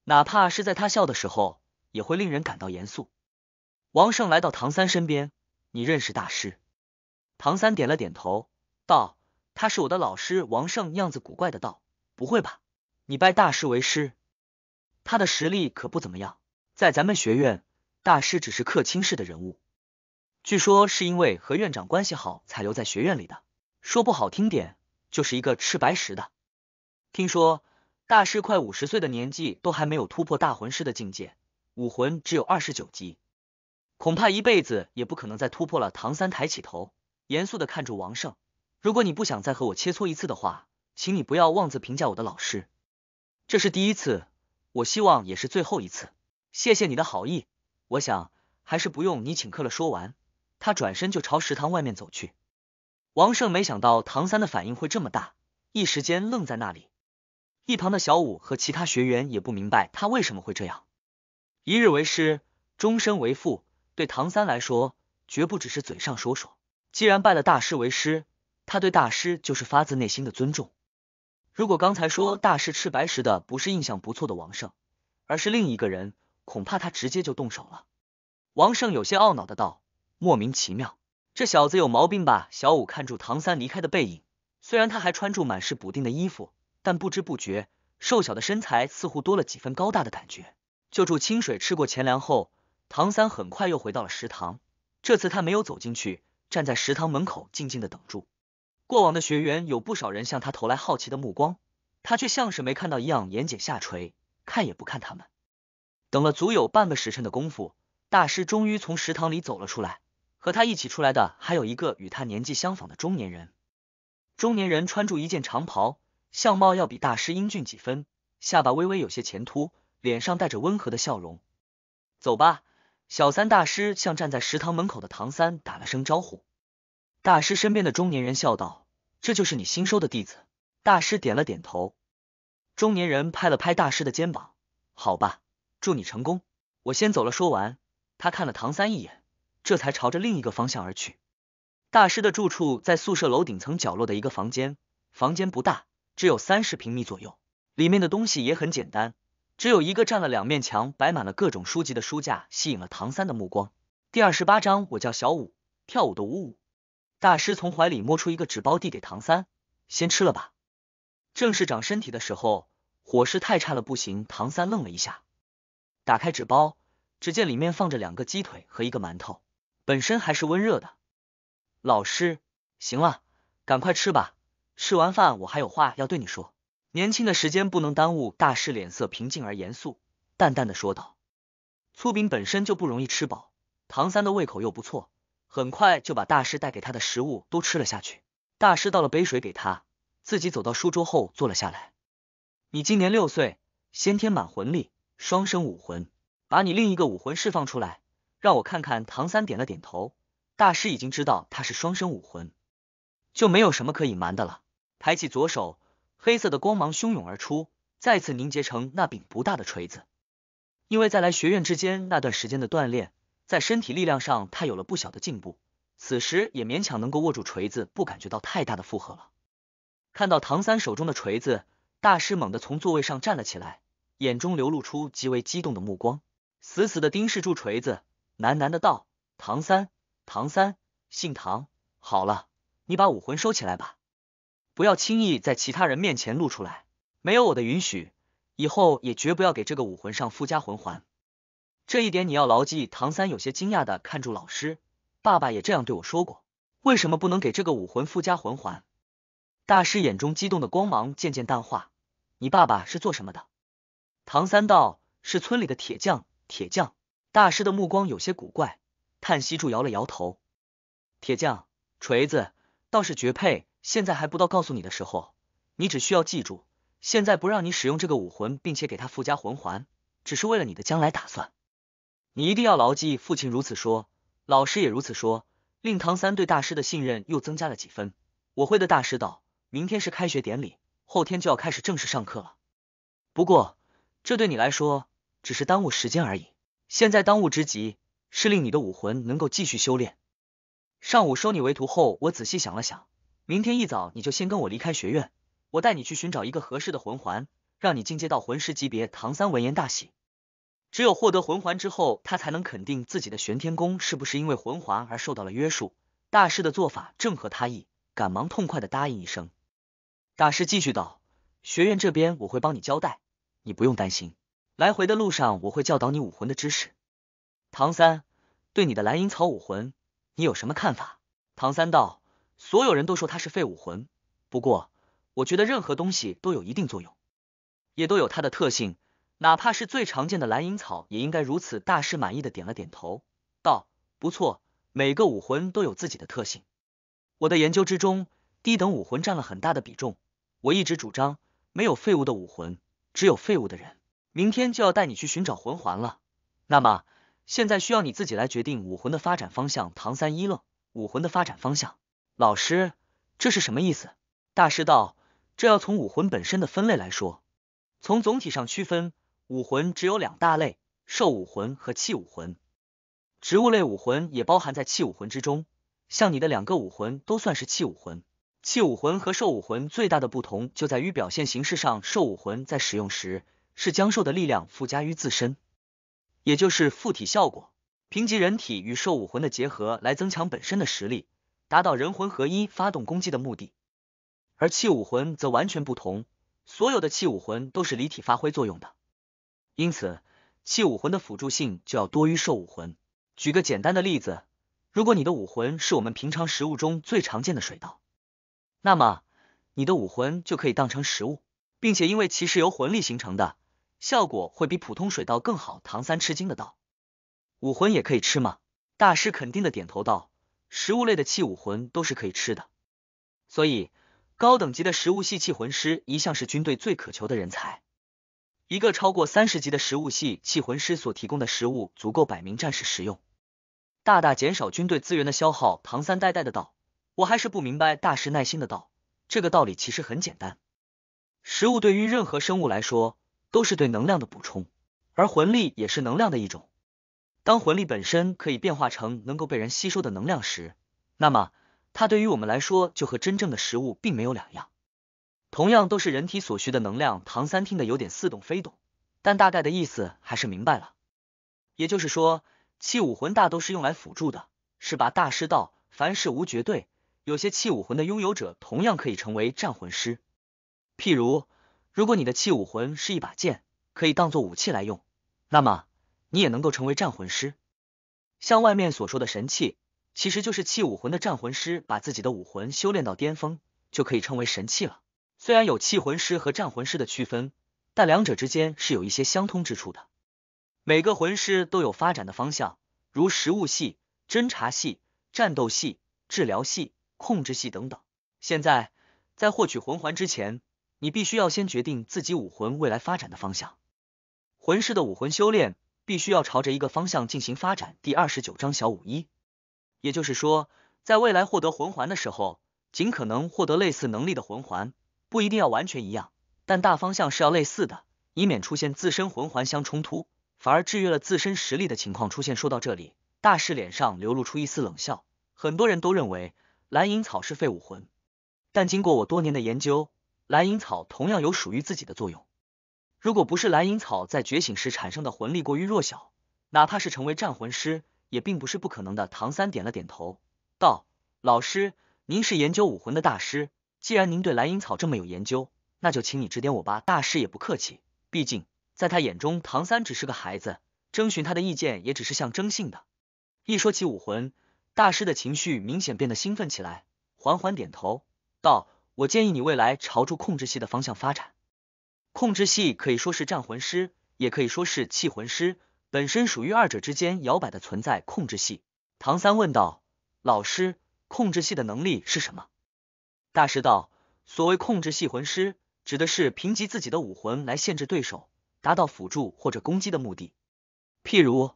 哪怕是在他笑的时候，也会令人感到严肃。王胜来到唐三身边，你认识大师？唐三点了点头，道：“他是我的老师。”王胜样子古怪的道。不会吧？你拜大师为师，他的实力可不怎么样。在咱们学院，大师只是客卿式的人物，据说是因为和院长关系好才留在学院里的。说不好听点，就是一个吃白食的。听说大师快五十岁的年纪都还没有突破大魂师的境界，武魂只有二十九级，恐怕一辈子也不可能再突破了。唐三抬起头，严肃的看着王胜：“如果你不想再和我切磋一次的话。”请你不要妄自评价我的老师，这是第一次，我希望也是最后一次。谢谢你的好意，我想还是不用你请客了。说完，他转身就朝食堂外面走去。王胜没想到唐三的反应会这么大，一时间愣在那里。一旁的小五和其他学员也不明白他为什么会这样。一日为师，终身为父，对唐三来说，绝不只是嘴上说说。既然拜了大师为师，他对大师就是发自内心的尊重。如果刚才说大师吃白食的不是印象不错的王胜，而是另一个人，恐怕他直接就动手了。王胜有些懊恼的道：“莫名其妙，这小子有毛病吧？”小五看住唐三离开的背影，虽然他还穿着满是补丁的衣服，但不知不觉，瘦小的身材似乎多了几分高大的感觉。就住清水吃过钱粮后，唐三很快又回到了食堂，这次他没有走进去，站在食堂门口静静的等住。过往的学员有不少人向他投来好奇的目光，他却像是没看到一样，眼睑下垂，看也不看他们。等了足有半个时辰的功夫，大师终于从食堂里走了出来，和他一起出来的还有一个与他年纪相仿的中年人。中年人穿着一件长袍，相貌要比大师英俊几分，下巴微微有些前凸，脸上带着温和的笑容。走吧，小三大师向站在食堂门口的唐三打了声招呼。大师身边的中年人笑道。这就是你新收的弟子。大师点了点头，中年人拍了拍大师的肩膀：“好吧，祝你成功，我先走了。”说完，他看了唐三一眼，这才朝着另一个方向而去。大师的住处在宿舍楼顶层角落的一个房间，房间不大，只有三十平米左右，里面的东西也很简单，只有一个占了两面墙、摆满了各种书籍的书架吸引了唐三的目光。第二十八章，我叫小舞，跳舞的舞舞。大师从怀里摸出一个纸包，递给唐三：“先吃了吧。”正是长身体的时候，伙食太差了不行。唐三愣了一下，打开纸包，只见里面放着两个鸡腿和一个馒头，本身还是温热的。老师，行了，赶快吃吧。吃完饭，我还有话要对你说。年轻的时间不能耽误。大师脸色平静而严肃，淡淡的说道：“粗饼本身就不容易吃饱，唐三的胃口又不错。”很快就把大师带给他的食物都吃了下去。大师倒了杯水给他，自己走到书桌后坐了下来。你今年六岁，先天满魂力，双生武魂，把你另一个武魂释放出来，让我看看。唐三点了点头，大师已经知道他是双生武魂，就没有什么可隐瞒的了。抬起左手，黑色的光芒汹涌而出，再次凝结成那柄不大的锤子。因为在来学院之间那段时间的锻炼。在身体力量上，他有了不小的进步，此时也勉强能够握住锤子，不感觉到太大的负荷了。看到唐三手中的锤子，大师猛地从座位上站了起来，眼中流露出极为激动的目光，死死的盯视住锤子，喃喃的道：“唐三，唐三，姓唐，好了，你把武魂收起来吧，不要轻易在其他人面前露出来，没有我的允许，以后也绝不要给这个武魂上附加魂环。”这一点你要牢记。唐三有些惊讶的看住老师，爸爸也这样对我说过。为什么不能给这个武魂附加魂环？大师眼中激动的光芒渐渐淡化。你爸爸是做什么的？唐三道：“是村里的铁匠。”铁匠。大师的目光有些古怪，叹息住摇了摇头。铁匠锤子倒是绝配。现在还不到告诉你的时候，你只需要记住，现在不让你使用这个武魂，并且给他附加魂环，只是为了你的将来打算。你一定要牢记父亲如此说，老师也如此说，令唐三对大师的信任又增加了几分。我会的，大师道。明天是开学典礼，后天就要开始正式上课了。不过，这对你来说只是耽误时间而已。现在当务之急是令你的武魂能够继续修炼。上午收你为徒后，我仔细想了想，明天一早你就先跟我离开学院，我带你去寻找一个合适的魂环，让你进阶到魂师级别。唐三闻言大喜。只有获得魂环之后，他才能肯定自己的玄天功是不是因为魂环而受到了约束。大师的做法正合他意，赶忙痛快的答应一声。大师继续道：“学院这边我会帮你交代，你不用担心。来回的路上我会教导你武魂的知识。”唐三，对你的蓝银草武魂，你有什么看法？唐三道：“所有人都说它是废武魂，不过我觉得任何东西都有一定作用，也都有它的特性。”哪怕是最常见的蓝银草也应该如此。大师满意的点了点头，道：“不错，每个武魂都有自己的特性。我的研究之中，低等武魂占了很大的比重。我一直主张，没有废物的武魂，只有废物的人。明天就要带你去寻找魂环了。那么，现在需要你自己来决定武魂的发展方向。”唐三一愣：“武魂的发展方向？老师，这是什么意思？”大师道：“这要从武魂本身的分类来说，从总体上区分。”武魂只有两大类，兽武魂和器武魂。植物类武魂也包含在器武魂之中，像你的两个武魂都算是器武魂。器武魂和兽武魂最大的不同就在于表现形式上，兽武魂在使用时是将兽的力量附加于自身，也就是附体效果，凭借人体与兽武魂的结合来增强本身的实力，达到人魂合一、发动攻击的目的。而器武魂则完全不同，所有的器武魂都是离体发挥作用的。因此，器武魂的辅助性就要多于兽武魂。举个简单的例子，如果你的武魂是我们平常食物中最常见的水稻，那么你的武魂就可以当成食物，并且因为其是由魂力形成的，效果会比普通水稻更好。唐三吃惊的道：“武魂也可以吃吗？”大师肯定的点头道：“食物类的器武魂都是可以吃的，所以高等级的食物系器魂师一向是军队最渴求的人才。”一个超过三十级的食物系气魂师所提供的食物足够百名战士食用，大大减少军队资源的消耗。唐三呆呆的道：“我还是不明白。”大师耐心的道：“这个道理其实很简单，食物对于任何生物来说都是对能量的补充，而魂力也是能量的一种。当魂力本身可以变化成能够被人吸收的能量时，那么它对于我们来说就和真正的食物并没有两样。”同样都是人体所需的能量，唐三听得有点似懂非懂，但大概的意思还是明白了。也就是说，器武魂大都是用来辅助的，是吧？大师道，凡事无绝对，有些器武魂的拥有者同样可以成为战魂师。譬如，如果你的器武魂是一把剑，可以当做武器来用，那么你也能够成为战魂师。像外面所说的神器，其实就是器武魂的战魂师把自己的武魂修炼到巅峰，就可以称为神器了。虽然有气魂师和战魂师的区分，但两者之间是有一些相通之处的。每个魂师都有发展的方向，如食物系、侦察系、战斗系、治疗系、控制系等等。现在，在获取魂环之前，你必须要先决定自己武魂未来发展的方向。魂师的武魂修炼必须要朝着一个方向进行发展。第二十九章小五一，也就是说，在未来获得魂环的时候，尽可能获得类似能力的魂环。不一定要完全一样，但大方向是要类似的，以免出现自身魂环相冲突，反而制约了自身实力的情况出现。说到这里，大师脸上流露出一丝冷笑。很多人都认为蓝银草是废武魂，但经过我多年的研究，蓝银草同样有属于自己的作用。如果不是蓝银草在觉醒时产生的魂力过于弱小，哪怕是成为战魂师也并不是不可能的。唐三点了点头，道：“老师，您是研究武魂的大师。”既然您对蓝银草这么有研究，那就请你指点我吧。大师也不客气，毕竟在他眼中，唐三只是个孩子，征询他的意见也只是象征性的。一说起武魂，大师的情绪明显变得兴奋起来，缓缓点头道：“我建议你未来朝住控制系的方向发展。控制系可以说是战魂师，也可以说是器魂师，本身属于二者之间摇摆的存在。”控制系，唐三问道：“老师，控制系的能力是什么？”大师道：“所谓控制系魂师，指的是凭借自己的武魂来限制对手，达到辅助或者攻击的目的。譬如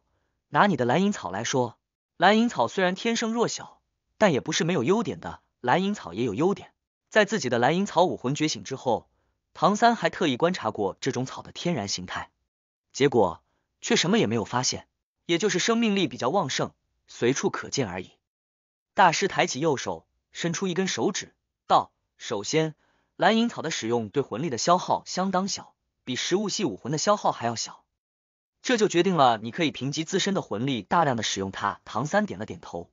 拿你的蓝银草来说，蓝银草虽然天生弱小，但也不是没有优点的。蓝银草也有优点，在自己的蓝银草武魂觉醒之后，唐三还特意观察过这种草的天然形态，结果却什么也没有发现，也就是生命力比较旺盛，随处可见而已。”大师抬起右手，伸出一根手指。道：首先，蓝银草的使用对魂力的消耗相当小，比食物系武魂的消耗还要小，这就决定了你可以凭借自身的魂力，大量的使用它。唐三点了点头，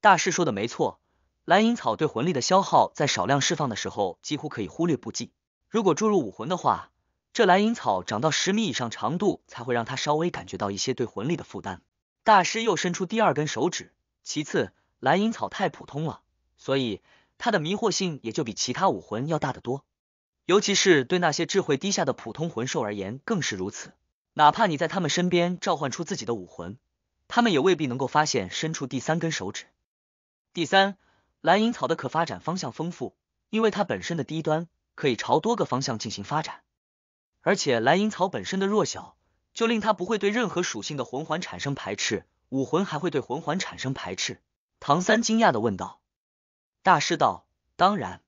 大师说的没错，蓝银草对魂力的消耗在少量释放的时候几乎可以忽略不计。如果注入武魂的话，这蓝银草长到十米以上长度才会让它稍微感觉到一些对魂力的负担。大师又伸出第二根手指，其次，蓝银草太普通了，所以。他的迷惑性也就比其他武魂要大得多，尤其是对那些智慧低下的普通魂兽而言更是如此。哪怕你在他们身边召唤出自己的武魂，他们也未必能够发现伸出第三根手指。第三，蓝银草的可发展方向丰富，因为它本身的低端可以朝多个方向进行发展，而且蓝银草本身的弱小就令它不会对任何属性的魂环产生排斥，武魂还会对魂环产生排斥。唐三惊讶的问道。大师道：“当然，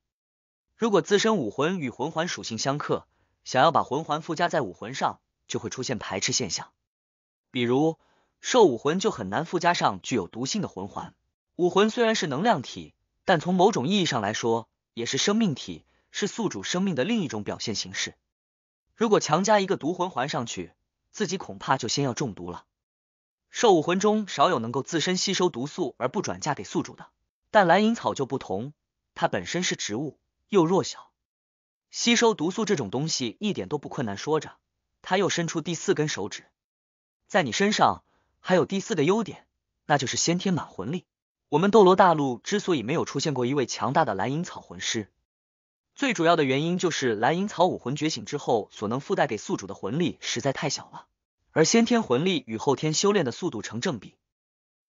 如果自身武魂与魂环属性相克，想要把魂环附加在武魂上，就会出现排斥现象。比如，兽武魂就很难附加上具有毒性的魂环。武魂虽然是能量体，但从某种意义上来说，也是生命体，是宿主生命的另一种表现形式。如果强加一个毒魂环上去，自己恐怕就先要中毒了。兽武魂中少有能够自身吸收毒素而不转嫁给宿主的。”但蓝银草就不同，它本身是植物，又弱小，吸收毒素这种东西一点都不困难。说着，他又伸出第四根手指，在你身上还有第四个优点，那就是先天满魂力。我们斗罗大陆之所以没有出现过一位强大的蓝银草魂师，最主要的原因就是蓝银草武魂觉醒之后所能附带给宿主的魂力实在太小了，而先天魂力与后天修炼的速度成正比，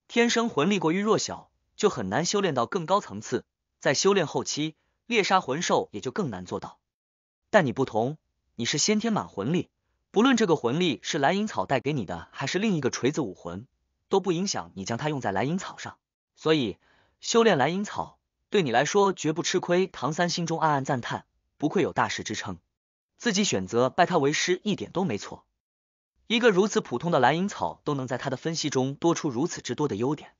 天生魂力过于弱小。就很难修炼到更高层次，在修炼后期猎杀魂兽也就更难做到。但你不同，你是先天满魂力，不论这个魂力是蓝银草带给你的，还是另一个锤子武魂，都不影响你将它用在蓝银草上。所以，修炼蓝银草对你来说绝不吃亏。唐三心中暗暗赞叹，不愧有大师之称，自己选择拜他为师一点都没错。一个如此普通的蓝银草都能在他的分析中多出如此之多的优点。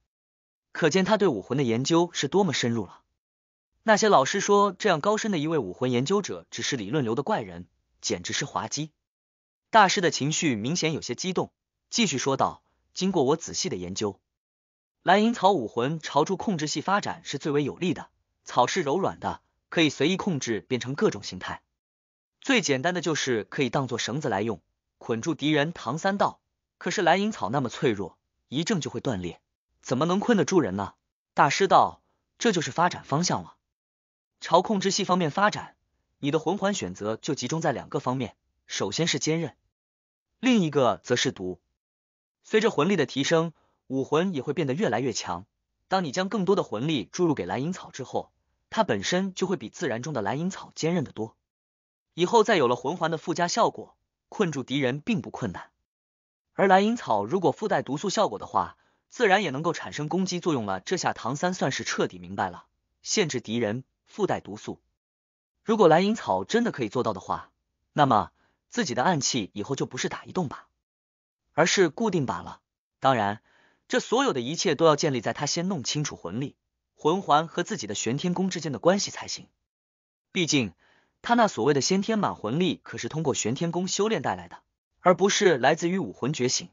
可见他对武魂的研究是多么深入了。那些老师说这样高深的一位武魂研究者只是理论流的怪人，简直是滑稽。大师的情绪明显有些激动，继续说道：“经过我仔细的研究，蓝银草武魂朝住控制系发展是最为有利的。草是柔软的，可以随意控制，变成各种形态。最简单的就是可以当做绳子来用，捆住敌人。唐三道，可是蓝银草那么脆弱，一挣就会断裂。”怎么能困得住人呢？大师道：“这就是发展方向了，朝控制系方面发展。你的魂环选择就集中在两个方面，首先是坚韧，另一个则是毒。随着魂力的提升，武魂也会变得越来越强。当你将更多的魂力注入给蓝银草之后，它本身就会比自然中的蓝银草坚韧得多。以后再有了魂环的附加效果，困住敌人并不困难。而蓝银草如果附带毒素效果的话，”自然也能够产生攻击作用了。这下唐三算是彻底明白了，限制敌人附带毒素。如果蓝银草真的可以做到的话，那么自己的暗器以后就不是打一动靶，而是固定靶了。当然，这所有的一切都要建立在他先弄清楚魂力、魂环和自己的玄天功之间的关系才行。毕竟，他那所谓的先天满魂力可是通过玄天功修炼带来的，而不是来自于武魂觉醒。